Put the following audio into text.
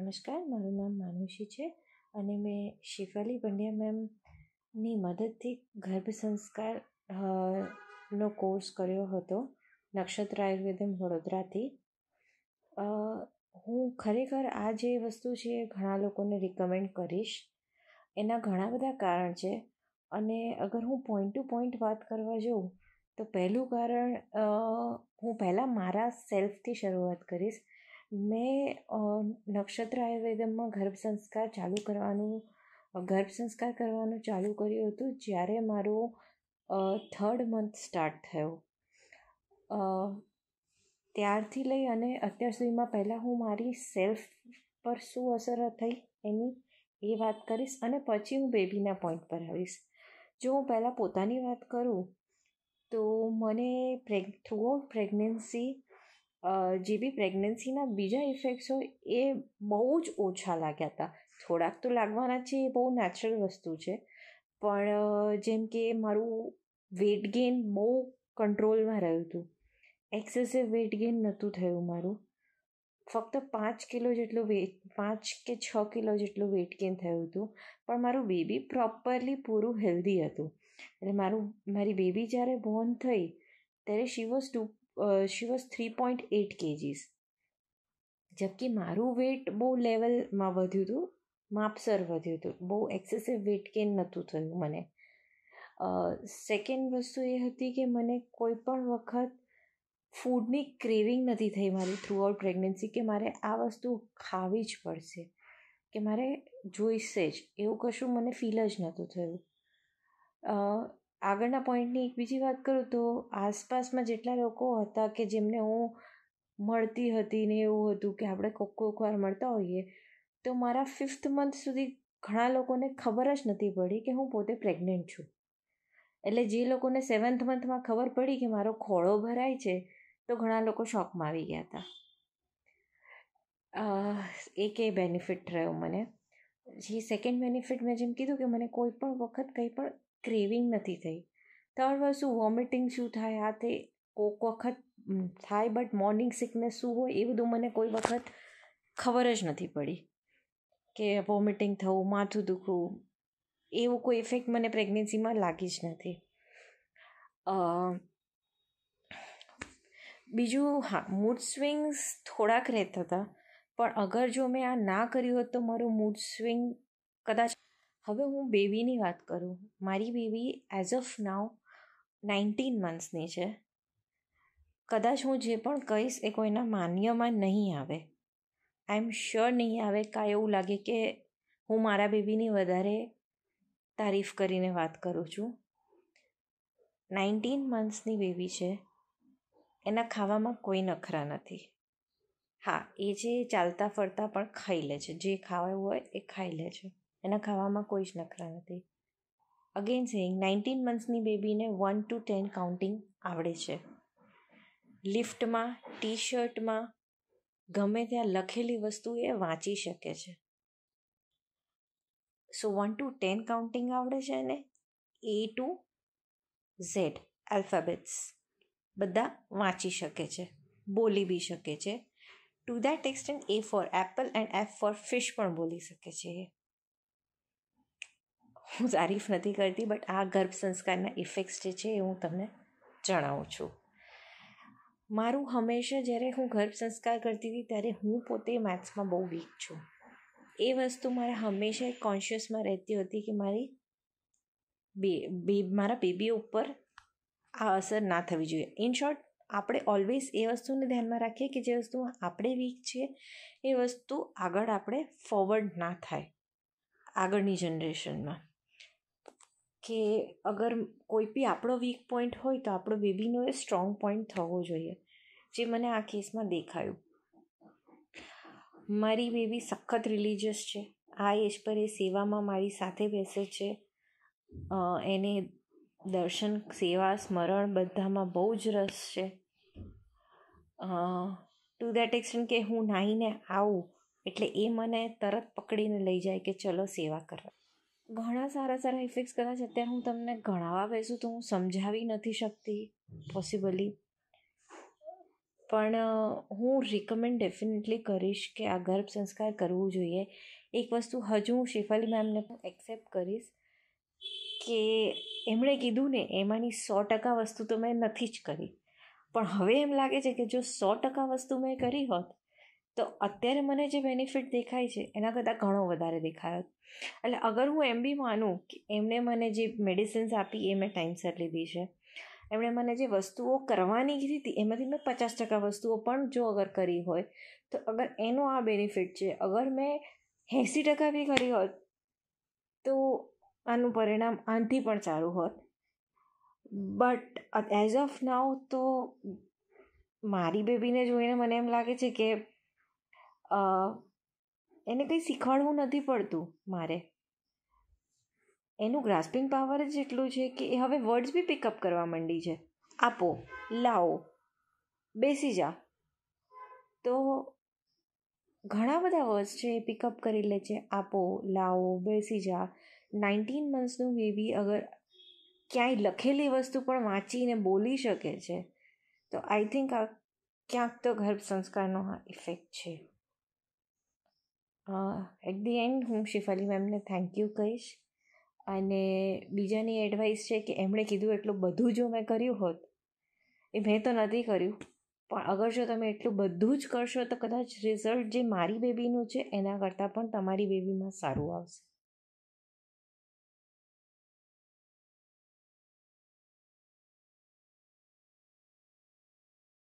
નમસ્કાર મારું નામ માનુષી છે અને મેં શિફાલી પંડ્યા મેમની મદદથી ગર્ભ સંસ્કાર નો કોર્સ કર્યો હતો નક્ષત્ર આયુર્વેદમ વડોદરાથી હું ખરેખર આ જે વસ્તુ છે એ ઘણા લોકોને રિકમેન્ડ કરીશ એના ઘણા બધા કારણ છે અને અગર હું પોઈન્ટ ટુ પોઈન્ટ વાત કરવા જાઉં તો પહેલું કારણ હું પહેલાં મારા સેલ્ફથી શરૂઆત કરીશ મેં નક્ષત્ર આયુર્વેદમમાં ગર્ભ સંસ્કાર ચાલુ કરવાનું ગર્ભ સંસ્કાર કરવાનું ચાલુ કર્યું હતું જ્યારે મારો થર્ડ મંથ સ્ટાર્ટ થયો ત્યારથી લઈ અને અત્યાર સુધીમાં પહેલાં હું મારી સેલ્ફ પર શું અસર થઈ એની એ વાત કરીશ અને પછી હું બેબીના પોઈન્ટ પર આવીશ જો હું પહેલાં પોતાની વાત કરું તો મને પ્રેગ થ્રુ આઉટ પ્રેગ્નન્સી જે બી પ્રેગ્નન્સીના બીજા ઇફેક્ટ્સ હોય એ બહુ જ ઓછા લાગ્યા હતા થોડાક તો લાગવાના છે એ બહુ નેચરલ વસ્તુ છે પણ જેમ કે મારું વેટ ગેઇન બહુ કંટ્રોલમાં રહ્યું હતું એક્સેસિવ વેટ ગેઇન નહોતું થયું મારું ફક્ત પાંચ કિલો જેટલું વેટ પાંચ કે છ કિલો જેટલું વેટ ગેઇન થયું હતું પણ મારું બેબી પ્રોપરલી પૂરું હેલ્ધી હતું એટલે મારું મારી બેબી જ્યારે બોર્ન થઈ ત્યારે she was two she was three point eight KGs જબકિ મારું વેટ બહુ લેવલમાં વધ્યું હતું માપસર વધ્યું હતું બહુ એક્સેસિવ વેટ કેન નહોતું થયું મને સેકન્ડ વસ્તુ એ હતી કે મને કોઈ પણ વખત ફૂડની ક્રેવિંગ નથી થઈ મારી થ્રુ આઉટ પ્રેગ્નન્સી કે મારે આ વસ્તુ ખાવી જ પડશે કે મારે જોઈશે જ એવું કશું મને ફીલ જ નહોતું થયું આગળના પોઈન્ટની એક બીજી વાત કરું તો આસપાસમાં જેટલા લોકો હતા કે જેમને હું મળતી હતી ને એવું હતું કે આપણે કોક કોક વાર મળતા હોઈએ તો મારા ફિફ્થ મંથ સુધી ઘણા લોકોને ખબર જ નથી પડી કે હું પોતે પ્રેગ્નેન્ટ છું એટલે જે લોકોને સેવન્થ મંથમાં ખબર પડી કે મારો ખોળો ભરાય છે તો ઘણા લોકો શોકમાં આવી ગયા હતા એક એ બેનિફિટ રહ્યો મને જે સેકન્ડ બેનિફિટ મેં જેમ કીધું કે મને કોઈ પણ વખત કંઈ પણ ક્રેવિંગ નથી થઈ થર્ડ વસ્તુ વોમિટિંગ શું થાય આ તે કોઈક વખત થાય બટ મોર્નિંગ સિકનેસ શું હોય એ બધું મને કોઈ વખત ખબર જ નથી પડી કે વોમિટિંગ થવું માથું દુખવું એવું કોઈ ઇફેક્ટ મને પ્રેગ્નન્સીમાં લાગી જ નથી બીજું હા મૂડ સ્વિંગ્સ થોડાક રહેતા હતા પણ અગર જો મેં આ ના કર્યું હોત તો મારું મૂડ સ્વિંગ કદાચ હવે હું બેબીની વાત કરું મારી baby as of now nineteen મંથ્સની છે કદાચ હું જે પણ કહીશ એ કોઈના માન્યમાં નહીં આવે આઈ એમ શ્યોર નહીં આવે કાં એવું લાગે કે હું મારા બેબીની વધારે તારીફ કરીને વાત કરું છું નાઇન્ટીન મંથ્સની બેબી છે એના ખાવામાં કોઈ નખરા નથી હા એ જે ચાલતા ફરતા પણ ખાઈ લે છે જે ખાવું હોય એ ખાઈ લે છે એના ખાવામાં કોઈ જ નખરા નથી અગેન સેઇંગ નાઇન્ટીન મંથ્સની બેબીને વન ટુ ટેન કાઉન્ટિંગ આવડે છે લિફ્ટમાં ટી શર્ટમાં ગમે ત્યાં લખેલી વસ્તુ એ વાંચી શકે છે so one two ten counting આવડે છે અને એ ટુ ઝેડ આલ્ફાબેટ્સ બધા વાંચી શકે છે બોલી બી શકે છે to that extent A for apple and F for fish પણ બોલી શકે છે એ હું તારીફ નથી કરતી બટ આ ગર્ભ સંસ્કારના ઇફેક્ટ્સ જે છે એ હું તમને જણાવું છું મારું હંમેશા જ્યારે હું ગર્ભ સંસ્કાર કરતી હતી ત્યારે હું પોતે મેથ્સમાં બહુ વીક છું એ વસ્તુ મારા હંમેશા કોન્શિયસમાં રહેતી હતી કે મારી બે મારા બેબી ઉપર આ અસર ના થવી જોઈએ ઇન શોર્ટ આપણે ઓલવેઝ એ વસ્તુને ધ્યાનમાં રાખીએ કે જે વસ્તુ આપણે વીક છીએ એ વસ્તુ આગળ આપણે ફોરવર્ડ ના થાય આગળની જનરેશનમાં કે અગર કોઈ બી આપણો વીક પોઈન્ટ હોય તો આપણો બેબીનો એ સ્ટ્રોંગ પોઈન્ટ થવો જોઈએ જે મને આ કેસમાં દેખાયું મારી બેબી સખત રિલીજિયસ છે આ એજ પર એ સેવામાં મારી સાથે બેસે છે એને દર્શન સેવા સ્મરણ બધામાં બહુ જ રસ છે ટુ દેટ એક્સટેન્ટ કે હું નાહીને આવું એટલે એ મને તરત પકડીને લઈ જાય કે ચલો સેવા કરવા ઘણા સારા સારા ઇફેક્ટ્સ કદાચ અત્યારે હું તમને ગણાવા બેસું તો હું સમજાવી નથી શકતી પોસિબલી પણ હું રિકમેન્ડ ડેફિનેટલી કરીશ કે આ ગર્ભ સંસ્કાર કરવું જોઈએ એક વસ્તુ હજુ હું શેફાલી મેમને એક્સેપ્ટ કરીશ કે એમણે કીધું ને એમાંની સો ટકા વસ્તુ તો મેં નથી જ કરી પણ હવે એમ લાગે છે કે જો સો ટકા વસ્તુ મેં કરી હોત તો અત્યારે મને જે બેનિફિટ દેખાય છે એના કરતાં ઘણો વધારે દેખાયો એટલે અગર હું એમ બી માનું કે એમણે મને જે મેડિસિન્સ આપી એ મેં ટાઈમસર લીધી છે એમણે મને જે વસ્તુઓ કરવાની કીધી એમાંથી મેં પચાસ ટકા વસ્તુઓ પણ જો અગર કરી હોય તો અગર એનો આ બેનિફિટ છે અગર મેં એંસી ટકા બી કરી હોત તો આનું પરિણામ આનથી પણ સારું હોત બટ એઝ ઓફ નાવ તો મારી બેબીને જોઈને મને એમ લાગે છે કે એને કંઈ શીખવાડવું નથી પડતું મારે એનું ગ્રાસ્પિંગ પાવર જ એટલું છે કે એ હવે વર્ડ્સ બી પિકઅપ કરવા માંડી છે આપો લાવો બેસી જા તો ઘણા બધા વર્ડ્સ છે એ પિકઅપ કરી લે છે આપો લાવો બેસી જા નાઇન્ટીન મંથ્સનું બેબી અગર ક્યાંય લખેલી વસ્તુ પણ વાંચીને બોલી શકે છે તો આઈ થિંક આ ક્યાંક તો ગર્ભ સંસ્કારનો આ ઇફેક્ટ છે એટ ધી એન્ડ હું શિફાલી મેમને થેન્ક યુ કહીશ અને બીજાની એડવાઇસ છે કે એમણે કીધું એટલું બધું જો મેં કર્યું હોત એ મેં તો નથી કર્યું પણ અગર જો તમે એટલું બધું જ કરશો તો કદાચ રિઝલ્ટ જે મારી બેબીનું છે એના કરતાં પણ તમારી બેબીમાં સારું આવશે